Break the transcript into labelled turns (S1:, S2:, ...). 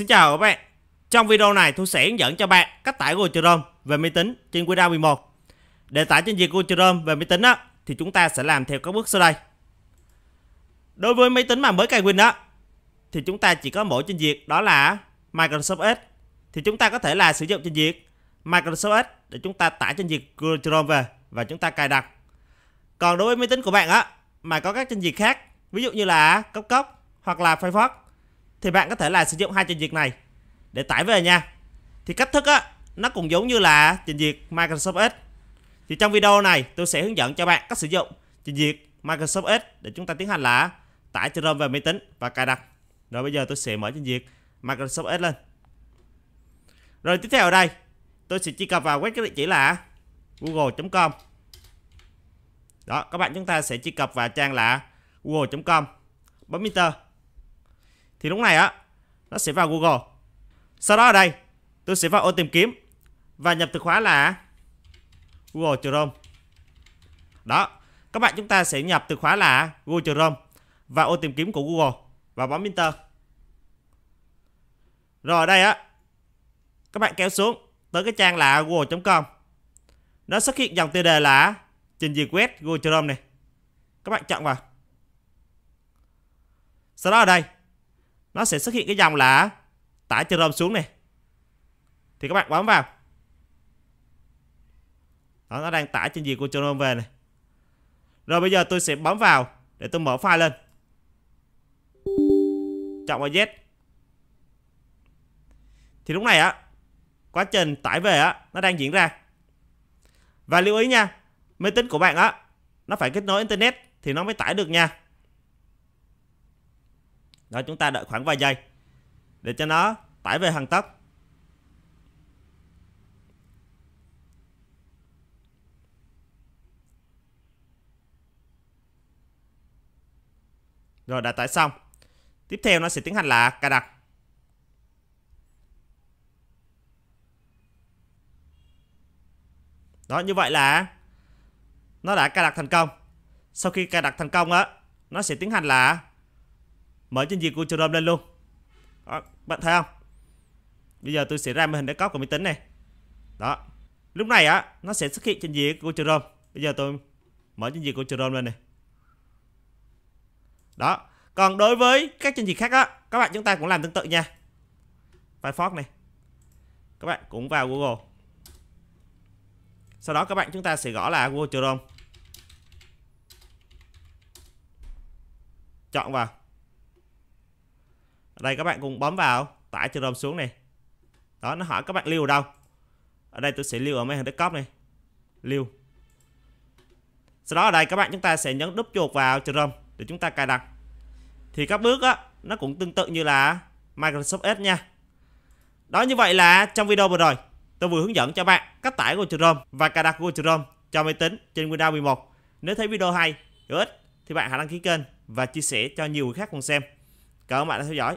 S1: Xin chào các bạn. Trong video này tôi sẽ hướng dẫn cho bạn cách tải Google Chrome về máy tính trên Windows 11. Để tải trên duyệt Google Chrome về máy tính á, thì chúng ta sẽ làm theo các bước sau đây. Đối với máy tính mà mới cài Win á, thì chúng ta chỉ có mỗi trình duyệt đó là Microsoft Edge. Thì chúng ta có thể là sử dụng trình duyệt Microsoft Edge để chúng ta tải trên duyệt Google Chrome về và chúng ta cài đặt. Còn đối với máy tính của bạn á, mà có các trình duyệt khác, ví dụ như là Cốc Cốc hoặc là Firefox thì bạn có thể là sử dụng hai trình duyệt này để tải về nha thì cách thức á nó cũng giống như là trình duyệt Microsoft Edge thì trong video này tôi sẽ hướng dẫn cho bạn cách sử dụng trình duyệt Microsoft Edge để chúng ta tiến hành là tải Chrome về máy tính và cài đặt rồi bây giờ tôi sẽ mở trình duyệt Microsoft Edge lên rồi tiếp theo ở đây tôi sẽ truy cập vào web cái địa chỉ là google.com đó các bạn chúng ta sẽ truy cập vào trang là google.com bấm enter thì lúc này á nó sẽ vào Google sau đó ở đây tôi sẽ vào ô tìm kiếm và nhập từ khóa là Google Chrome đó các bạn chúng ta sẽ nhập từ khóa là Google Chrome và ô tìm kiếm của Google và bấm Enter rồi ở đây á các bạn kéo xuống tới cái trang là google.com nó xuất hiện dòng tiêu đề là trình duyệt web Google Chrome này các bạn chọn vào sau đó ở đây nó sẽ xuất hiện cái dòng là tải Chrome xuống này thì các bạn bấm vào đó, nó đang tải trên gì của Chrome về này rồi bây giờ tôi sẽ bấm vào để tôi mở file lên chọn OZ thì lúc này á quá trình tải về á nó đang diễn ra và lưu ý nha máy tính của bạn á nó phải kết nối internet thì nó mới tải được nha đó chúng ta đợi khoảng vài giây để cho nó tải về hàng tốc Rồi đã tải xong. Tiếp theo nó sẽ tiến hành là cài đặt. Đó như vậy là nó đã cài đặt thành công. Sau khi cài đặt thành công á, nó sẽ tiến hành là Mở trên gì của Chrome lên luôn đó, Bạn thấy không Bây giờ tôi sẽ ra màn hình desktop của máy tính này Đó Lúc này á Nó sẽ xuất hiện trên gì của Chrome Bây giờ tôi mở trên gì của Chrome lên này Đó Còn đối với các trên gì khác á Các bạn chúng ta cũng làm tương tự nha Firefox này Các bạn cũng vào Google Sau đó các bạn chúng ta sẽ gõ là Google Chrome Chọn vào đây các bạn cùng bấm vào tải Chrome xuống này đó nó hỏi các bạn lưu ở đâu ở đây tôi sẽ lưu ở mấy hàng desktop này lưu sau đó ở đây các bạn chúng ta sẽ nhấn đúp chuột vào Chrome để chúng ta cài đặt thì các bước á nó cũng tương tự như là Microsoft Edge nha đó như vậy là trong video vừa rồi tôi vừa hướng dẫn cho bạn cách tải Google Chrome và cài đặt Google Chrome cho máy tính trên Windows 11 nếu thấy video hay hữu ích thì bạn hãy đăng ký kênh và chia sẻ cho nhiều người khác cùng xem cảm ơn bạn đã theo dõi